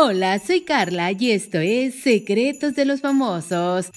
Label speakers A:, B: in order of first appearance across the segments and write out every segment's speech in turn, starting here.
A: Hola, soy Carla y esto es Secretos de los Famosos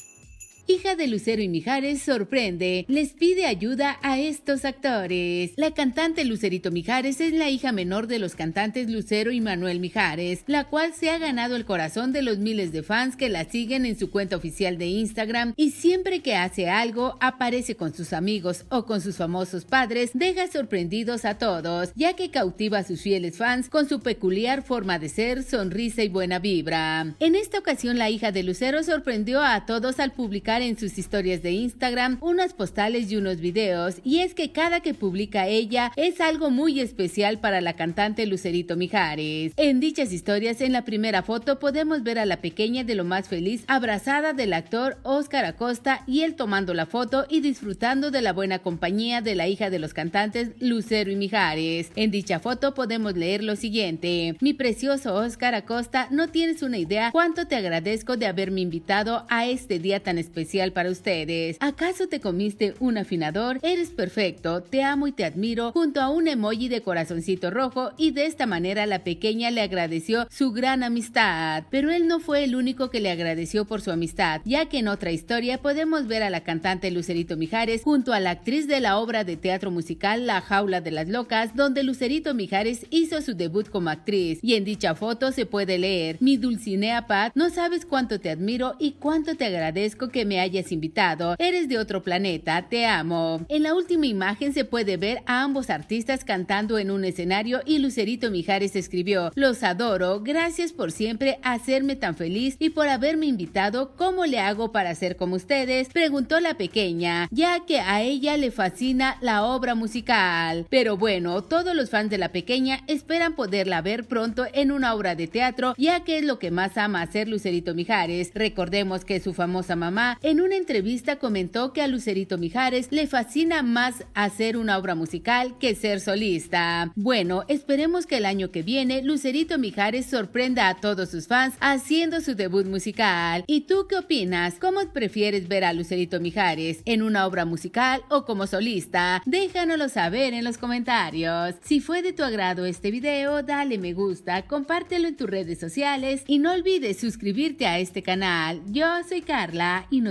A: hija de Lucero y Mijares, sorprende. Les pide ayuda a estos actores. La cantante Lucerito Mijares es la hija menor de los cantantes Lucero y Manuel Mijares, la cual se ha ganado el corazón de los miles de fans que la siguen en su cuenta oficial de Instagram y siempre que hace algo aparece con sus amigos o con sus famosos padres, deja sorprendidos a todos, ya que cautiva a sus fieles fans con su peculiar forma de ser, sonrisa y buena vibra. En esta ocasión la hija de Lucero sorprendió a todos al publicar en sus historias de Instagram unas postales y unos videos, y es que cada que publica ella es algo muy especial para la cantante Lucerito Mijares. En dichas historias, en la primera foto podemos ver a la pequeña de lo más feliz abrazada del actor Oscar Acosta y él tomando la foto y disfrutando de la buena compañía de la hija de los cantantes Lucero y Mijares. En dicha foto podemos leer lo siguiente. Mi precioso Oscar Acosta, no tienes una idea cuánto te agradezco de haberme invitado a este día tan especial para ustedes. ¿Acaso te comiste un afinador? Eres perfecto, te amo y te admiro, junto a un emoji de corazoncito rojo y de esta manera la pequeña le agradeció su gran amistad. Pero él no fue el único que le agradeció por su amistad, ya que en otra historia podemos ver a la cantante Lucerito Mijares junto a la actriz de la obra de teatro musical La Jaula de las Locas, donde Lucerito Mijares hizo su debut como actriz. Y en dicha foto se puede leer, mi Dulcinea Pat, no sabes cuánto te admiro y cuánto te agradezco que me me hayas invitado, eres de otro planeta, te amo. En la última imagen se puede ver a ambos artistas cantando en un escenario y Lucerito Mijares escribió, los adoro, gracias por siempre hacerme tan feliz y por haberme invitado, ¿cómo le hago para ser como ustedes? Preguntó la pequeña, ya que a ella le fascina la obra musical. Pero bueno, todos los fans de la pequeña esperan poderla ver pronto en una obra de teatro, ya que es lo que más ama hacer Lucerito Mijares. Recordemos que su famosa mamá en una entrevista comentó que a Lucerito Mijares le fascina más hacer una obra musical que ser solista. Bueno, esperemos que el año que viene Lucerito Mijares sorprenda a todos sus fans haciendo su debut musical. ¿Y tú qué opinas? ¿Cómo prefieres ver a Lucerito Mijares? ¿En una obra musical o como solista? Déjanoslo saber en los comentarios. Si fue de tu agrado este video, dale me gusta, compártelo en tus redes sociales y no olvides suscribirte a este canal. Yo soy Carla y nos